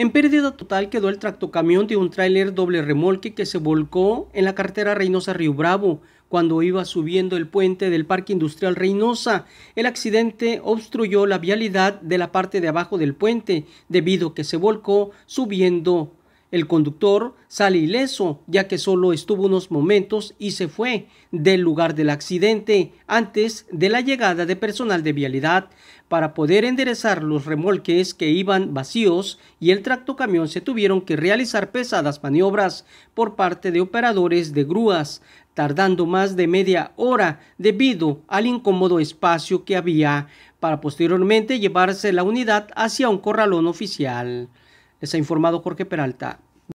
En pérdida total quedó el tractocamión de un tráiler doble remolque que se volcó en la carretera Reynosa-Río Bravo cuando iba subiendo el puente del Parque Industrial Reynosa. El accidente obstruyó la vialidad de la parte de abajo del puente debido a que se volcó subiendo el conductor sale ileso, ya que solo estuvo unos momentos y se fue del lugar del accidente antes de la llegada de personal de vialidad para poder enderezar los remolques que iban vacíos y el tractocamión se tuvieron que realizar pesadas maniobras por parte de operadores de grúas, tardando más de media hora debido al incómodo espacio que había para posteriormente llevarse la unidad hacia un corralón oficial. Les ha informado Jorge Peralta.